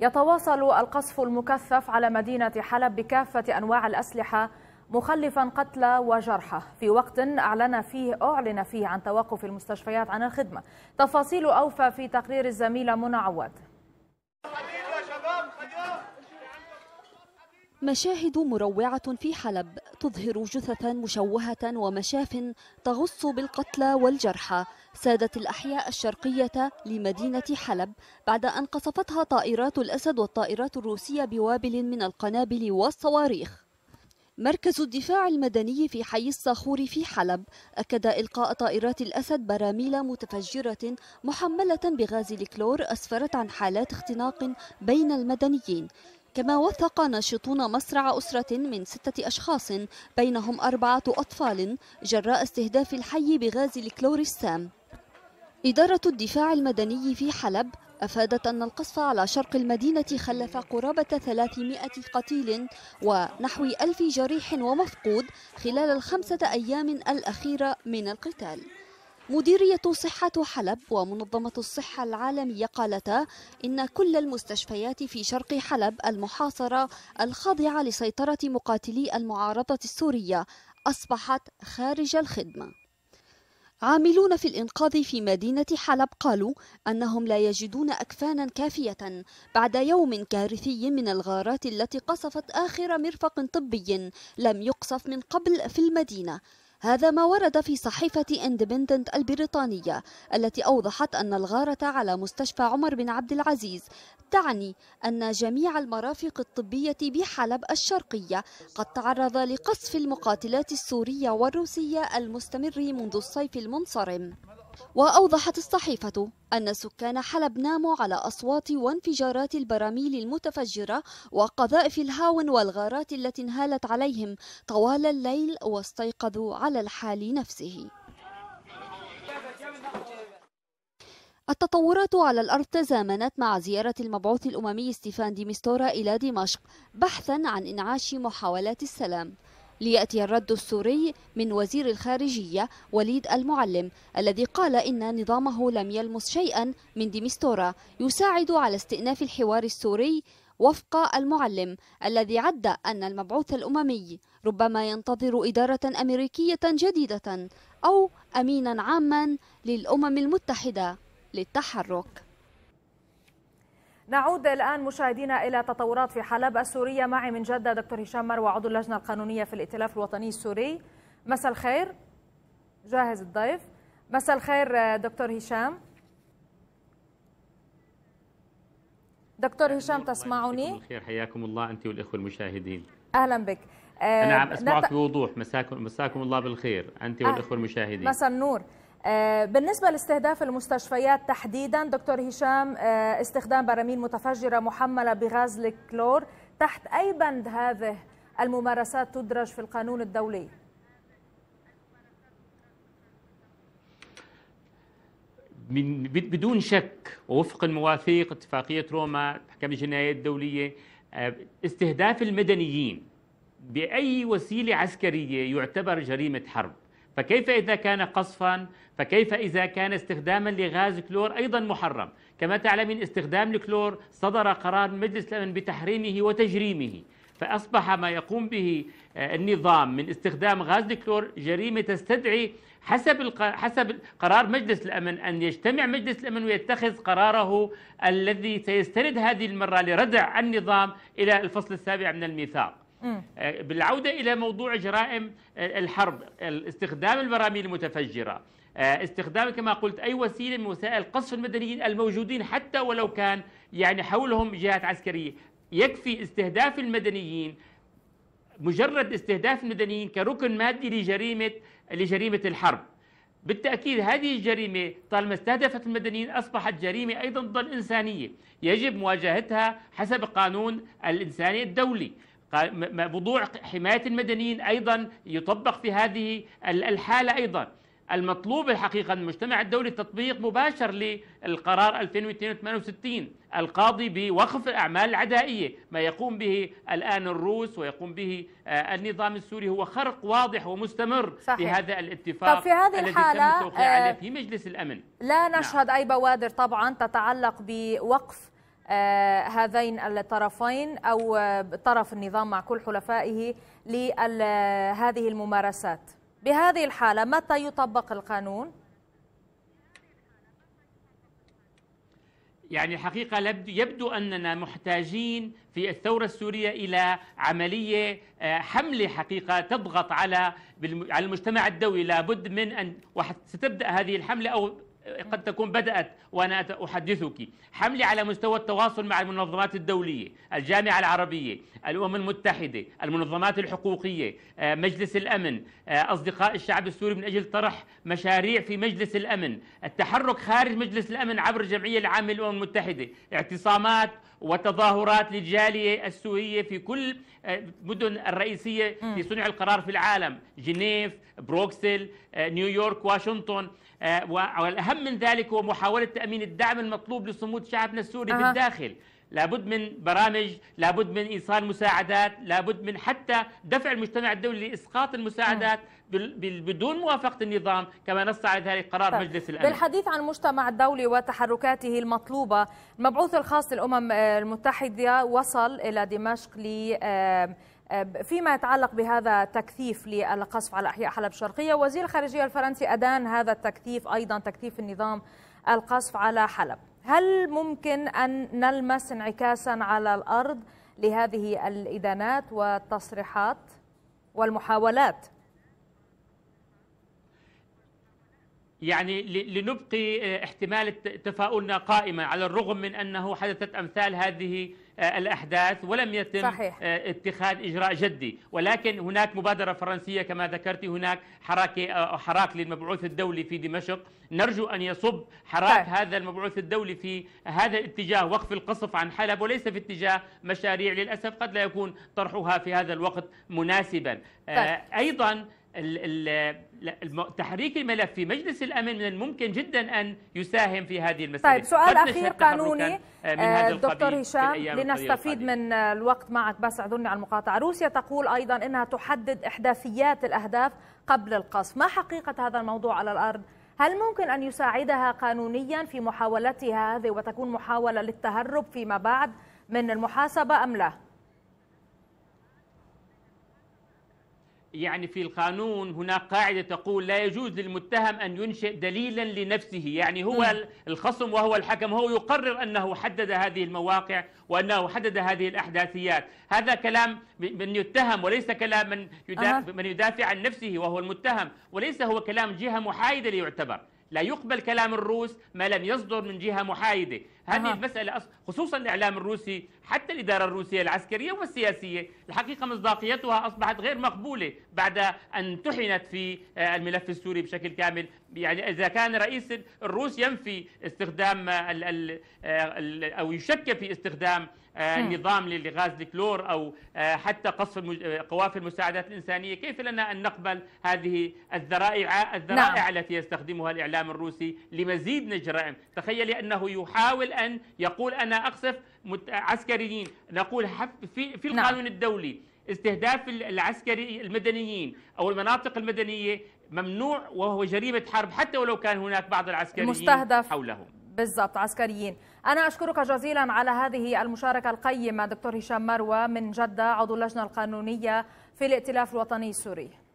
يتواصل القصف المكثف على مدينة حلب بكافة أنواع الأسلحة مخلفا قتلى وجرحى في وقت أعلن فيه أعلن فيه عن توقف المستشفيات عن الخدمة تفاصيل أوفى في تقرير الزميلة منى عواد مشاهد مروعة في حلب تظهر جثثا مشوهة ومشاف تغص بالقتلى والجرحى سادت الأحياء الشرقية لمدينة حلب بعد أن قصفتها طائرات الأسد والطائرات الروسية بوابل من القنابل والصواريخ مركز الدفاع المدني في حي الصخور في حلب أكد إلقاء طائرات الأسد براميل متفجرة محملة بغاز الكلور أسفرت عن حالات اختناق بين المدنيين كما وثق ناشطون مصرع أسرة من ستة أشخاص بينهم أربعة أطفال جراء استهداف الحي بغاز الكلور السام إدارة الدفاع المدني في حلب أفادت أن القصف على شرق المدينة خلف قرابة 300 قتيل ونحو ألف جريح ومفقود خلال الخمسة أيام الأخيرة من القتال مديرية صحة حلب ومنظمة الصحة العالمية قالتا إن كل المستشفيات في شرق حلب المحاصرة الخاضعة لسيطرة مقاتلي المعارضة السورية أصبحت خارج الخدمة عاملون في الإنقاذ في مدينة حلب قالوا أنهم لا يجدون أكفانا كافية بعد يوم كارثي من الغارات التي قصفت آخر مرفق طبي لم يقصف من قبل في المدينة هذا ما ورد في صحيفة اندبندنت البريطانية التي أوضحت أن الغارة على مستشفى عمر بن عبد العزيز تعني أن جميع المرافق الطبية بحلب الشرقية قد تعرض لقصف المقاتلات السورية والروسية المستمر منذ الصيف المنصرم وأوضحت الصحيفة أن سكان حلب ناموا على أصوات وانفجارات البراميل المتفجرة وقذائف الهاون والغارات التي انهالت عليهم طوال الليل واستيقظوا على الحال نفسه التطورات على الأرض تزامنت مع زيارة المبعوث الأممي ستيفان ديمستورا إلى دمشق بحثا عن إنعاش محاولات السلام ليأتي الرد السوري من وزير الخارجية وليد المعلم الذي قال إن نظامه لم يلمس شيئا من ديمستورا يساعد على استئناف الحوار السوري وفق المعلم الذي عد أن المبعوث الأممي ربما ينتظر إدارة أمريكية جديدة أو أمينا عاما للأمم المتحدة للتحرك نعود الآن مشاهدينا إلى تطورات في حلب السورية معي من جدة دكتور هشام مروة عضو اللجنة القانونية في الائتلاف الوطني السوري مساء الخير جاهز الضيف مساء الخير دكتور هشام دكتور هشام تسمعني خير حياكم الله أنت والإخوة المشاهدين أهلا بك أنا آه، عم أسمعك نت... بوضوح مساكم, مساكم الله بالخير أنت والإخوة آه، المشاهدين مساء النور آه، بالنسبة لاستهداف المستشفيات تحديدا دكتور هشام آه، استخدام براميل متفجرة محملة بغاز الكلور تحت أي بند هذه الممارسات تدرج في القانون الدولي؟ من بدون شك ووفق المواثيق اتفاقية روما محكمة الجنايات الدولية آه، استهداف المدنيين بأي وسيلة عسكرية يعتبر جريمة حرب فكيف إذا كان قصفا فكيف إذا كان استخداما لغاز كلور أيضا محرم كما تعلمين استخدام الكلور صدر قرار مجلس الأمن بتحريمه وتجريمه فأصبح ما يقوم به آه، النظام من استخدام غاز الكلور جريمة تستدعي حسب حسب قرار مجلس الأمن أن يجتمع مجلس الأمن ويتخذ قراره الذي سيستند هذه المرة لردع النظام إلى الفصل السابع من الميثاق آه، بالعودة إلى موضوع جرائم الحرب استخدام البراميل المتفجرة آه، استخدام كما قلت أي وسيلة من وسائل قصف المدنيين الموجودين حتى ولو كان يعني حولهم جهات عسكرية يكفي استهداف المدنيين مجرد استهداف المدنيين كركن مادي لجريمة لجريمة الحرب بالتأكيد هذه الجريمة طالما استهدفت المدنيين أصبحت جريمة أيضا ضد الإنسانية يجب مواجهتها حسب قانون الإنساني الدولي موضوع حماية المدنيين أيضا يطبق في هذه الحالة أيضا المطلوب الحقيقة من المجتمع الدولي تطبيق مباشر للقرار 2268 القاضي بوقف الأعمال العدائية ما يقوم به الآن الروس ويقوم به آه، النظام السوري هو خرق واضح ومستمر صحيح. في هذا الاتفاق طب في هذه الذي الحالة تم التوقيع عليه آه، في مجلس الأمن لا نعم. نشهد نعم. أي بوادر طبعا تتعلق بوقف آه، هذين الطرفين أو آه، طرف النظام مع كل حلفائه لهذه آه، الممارسات بهذه الحالة متى يطبق القانون؟ يعني الحقيقة يبدو أننا محتاجين في الثورة السورية إلى عملية حملة حقيقة تضغط على المجتمع الدولي لابد من أن ستبدأ هذه الحملة أو قد تكون بدأت وأنا أحدثك حملي على مستوى التواصل مع المنظمات الدولية الجامعة العربية الأمم المتحدة المنظمات الحقوقية آه، مجلس الأمن آه، أصدقاء الشعب السوري من أجل طرح مشاريع في مجلس الأمن التحرك خارج مجلس الأمن عبر الجمعية العامة للأمم المتحدة اعتصامات وتظاهرات للجالية السورية في كل آه، مدن الرئيسية في صنع القرار في العالم جنيف بروكسل نيويورك واشنطن والأهم الأهم من ذلك هو محاولة تأمين الدعم المطلوب لصمود شعبنا السوري أه. بالداخل لابد من برامج لابد من إيصال مساعدات لابد من حتى دفع المجتمع الدولي لإسقاط المساعدات بدون موافقة النظام كما نص على ذلك قرار طيب. مجلس الأمن بالحديث عن المجتمع الدولي وتحركاته المطلوبة المبعوث الخاص للأمم المتحدة وصل إلى دمشق ل آه، فيما يتعلق بهذا التكثيف للقصف على أحياء حلب الشرقية وزير الخارجية الفرنسي أدان هذا التكثيف أيضا تكثيف النظام القصف على حلب هل ممكن أن نلمس انعكاسا على الأرض لهذه الإدانات والتصريحات والمحاولات يعني لنبقي آه، احتمال تفاؤلنا قائما على الرغم من أنه حدثت أمثال هذه آه، الأحداث ولم يتم صحيح. آه، اتخاذ إجراء جدي ولكن هناك مبادرة فرنسية كما ذكرت هناك حراك آه، حراك للمبعوث الدولي في دمشق نرجو أن يصب حراك طيب. هذا المبعوث الدولي في هذا الاتجاه وقف القصف عن حلب وليس في اتجاه مشاريع للأسف قد لا يكون طرحها في هذا الوقت مناسبا طيب. أيضا تحريك الملف في مجلس الامن من الممكن جدا ان يساهم في هذه المساله. طيب سؤال اخير قانوني آه، من آه، دكتور هشام لنستفيد من الوقت معك بس اعذرني على المقاطعه، روسيا تقول ايضا انها تحدد احداثيات الاهداف قبل القصف، ما حقيقه هذا الموضوع على الارض؟ هل ممكن ان يساعدها قانونيا في محاولتها هذه وتكون محاوله للتهرب فيما بعد من المحاسبه ام لا؟ يعني في القانون هناك قاعدة تقول لا يجوز للمتهم أن ينشئ دليلا لنفسه يعني هو الخصم وهو الحكم هو يقرر أنه حدد هذه المواقع وأنه حدد هذه الأحداثيات هذا كلام من يتهم وليس كلام من يدافع, آه. من يدافع عن نفسه وهو المتهم وليس هو كلام جهة محايدة ليعتبر لا يقبل كلام الروس ما لم يصدر من جهة محايدة هذه أه. المسألة خصوصا الإعلام الروسي حتى الإدارة الروسية العسكرية والسياسية الحقيقة مصداقيتها أصبحت غير مقبولة بعد أن تحنت في آه، الملف السوري بشكل كامل يعني إذا كان رئيس الروس ينفي استخدام آه، أو يشكك في استخدام آه، نظام لغاز الكلور او آه، حتى قصف قوافل المساعدات الانسانيه، كيف لنا ان نقبل هذه الذرائع الذرائع نعم. التي يستخدمها الاعلام الروسي لمزيد من الجرائم، تخيلي انه يحاول ان يقول انا اقصف عسكريين، نقول في في نعم. القانون نعم. الدولي استهداف العسكري المدنيين او المناطق المدنيه ممنوع وهو جريمه حرب حتى ولو كان هناك بعض العسكريين مستهدف حولهم بالضبط عسكريين أنا أشكرك جزيلا على هذه المشاركة القيمة دكتور هشام مروى من جدة عضو اللجنة القانونية في الائتلاف الوطني السوري